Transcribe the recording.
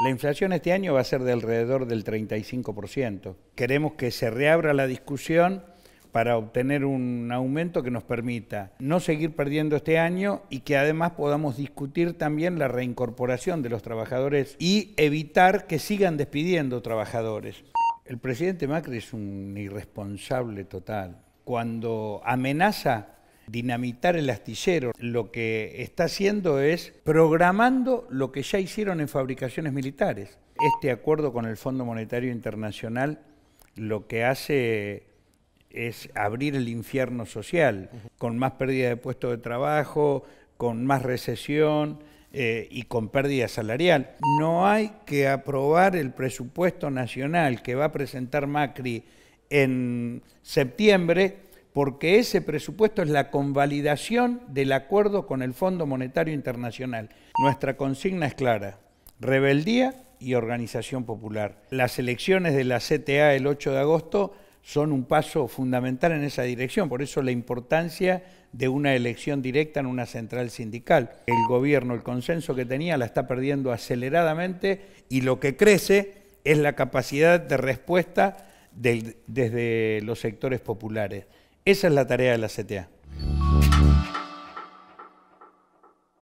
La inflación este año va a ser de alrededor del 35%. Queremos que se reabra la discusión para obtener un aumento que nos permita no seguir perdiendo este año y que además podamos discutir también la reincorporación de los trabajadores y evitar que sigan despidiendo trabajadores. El presidente Macri es un irresponsable total. Cuando amenaza dinamitar el astillero. Lo que está haciendo es programando lo que ya hicieron en fabricaciones militares. Este acuerdo con el Fondo Monetario Internacional lo que hace es abrir el infierno social, con más pérdida de puestos de trabajo, con más recesión eh, y con pérdida salarial. No hay que aprobar el presupuesto nacional que va a presentar Macri en septiembre porque ese presupuesto es la convalidación del acuerdo con el Fondo Monetario Internacional. Nuestra consigna es clara: rebeldía y organización popular. Las elecciones de la CTA el 8 de agosto son un paso fundamental en esa dirección, por eso la importancia de una elección directa en una central sindical. El gobierno, el consenso que tenía, la está perdiendo aceleradamente y lo que crece es la capacidad de respuesta desde los sectores populares. Esa es la tarea de la CTA.